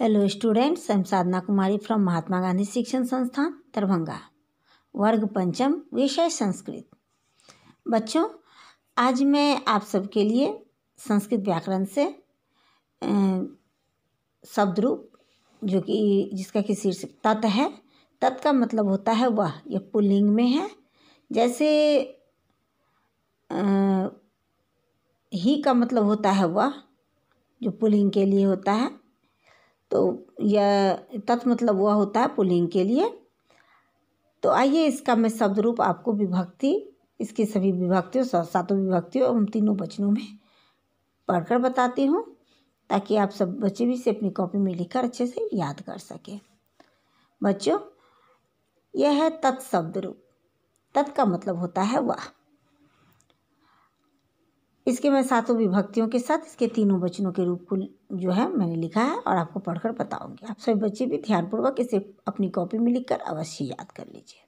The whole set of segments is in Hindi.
hello students am Sadhana Kumari from Mahatma Gandhi Shikshan Sansthan Darbhanga वर्ग पंचम विषय संस्कृत बच्चों आज मैं आप सबके लिए संस्कृत व्याकरण से शब्द रूप जो कि जिसका कि शीर्ष तत् है तत् का मतलब होता है वह यह पुल्लिंग में है जैसे आ, ही का मतलब होता है वह जो पुलिंग के लिए होता है तो यह तत् मतलब वह होता है पुलिंग के लिए तो आइए इसका मैं शब्द रूप आपको विभक्ति इसकी सभी विभक्तियों सातों विभक्तियों एवं तीनों वचनों में पढ़कर बताती हूँ ताकि आप सब बच्चे भी इसे अपनी कॉपी में लिखकर अच्छे से याद कर सकें बच्चों यह है तत्शब्द रूप तत् का मतलब होता है वह इसके मैं सातों विभक्तियों के साथ इसके तीनों वचनों के रूप को जो है मैंने लिखा है और आपको पढ़कर बताऊंगी आप सभी बच्चे भी ध्यानपूर्वक इसे अपनी कॉपी में लिखकर अवश्य याद कर लीजिए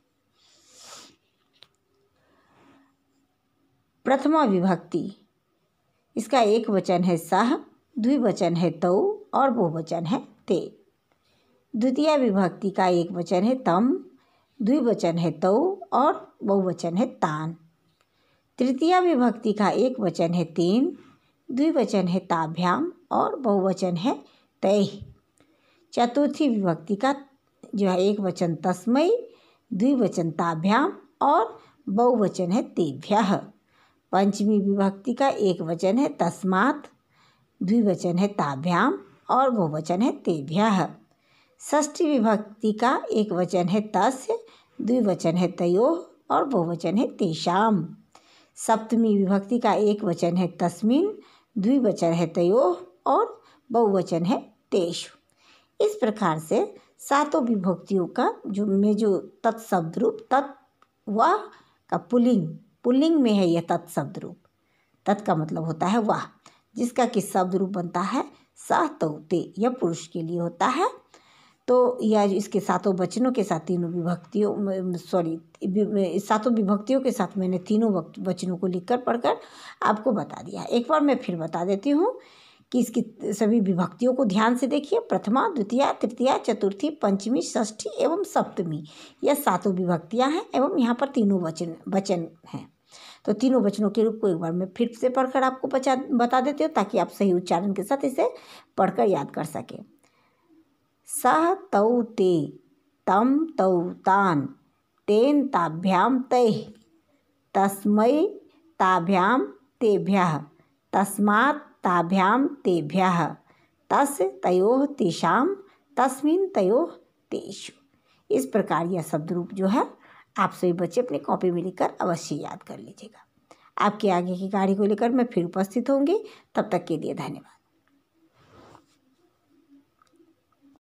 प्रथमा विभक्ति इसका एक वचन है सह द्विवचन है तौ और बहुवचन है ते द्वितीय विभक्ति का एक वचन है तम द्विवचन है तौ और बहुवचन है तान तृतीय विभक्ति का एक वचन है तीन द्विवचन है ताभ्याम और बहुवचन है तय चतुर्थी विभक्ति का जो है एक वचन तस्मय द्विवचन ताभ्याम और बहुवचन है तेभ्य पंचमी विभक्ति का एक वचन है तस्मात द्विवचन है ताभ्याम और बहुवचन है तेभ्य षष्ठी विभक्ति का एक वचन है तस् द्विवचन है तयो और बहुवचन है तेषाम सप्तमी विभक्ति का एक वचन है तस्मिन द्विवचन है तयो और बहुवचन है तेषु इस प्रकार से सातों विभक्तियों का जो में जो तत्शब्द रूप तत् वह का पुलिंग पुलिंग में है यह तत्शब्द रूप तत् का मतलब होता है वह जिसका कि शब्द रूप बनता है सातौते तौते यह पुरुष के लिए होता है तो या इसके सातों वचनों के साथ तीनों विभक्तियों सॉरी सातों विभक्तियों के साथ मैंने तीनों वचनों को लिखकर पढ़कर आपको बता दिया एक बार मैं फिर बता देती हूँ कि इसकी सभी विभक्तियों को ध्यान से देखिए प्रथमा द्वितीय तृतीया चतुर्थी पंचमी षष्ठी एवं सप्तमी यह सातों विभक्तियाँ हैं एवं यहाँ पर तीनों वचन वचन हैं तो तीनों वचनों के रूप को एक बार मैं फिर से पढ़कर आपको बचा बता देती हूँ ताकि आप सही उच्चारण के साथ इसे पढ़कर याद कर सकें सह तौ ते तम तौ तान तेन ताभ्याम ते तस्मै ताभ्याम तेभ्यः तस्मात् ताभ्याम तेभ्यः तस् तयोः तेषाम तस्मिन तयोः तेषु इस प्रकार यह शब्द रूप जो है आप सभी बच्चे अपनी कॉपी में लिखकर अवश्य याद कर लीजिएगा आपके आगे की गाड़ी को लेकर मैं फिर उपस्थित होंगी तब तक के लिए धन्यवाद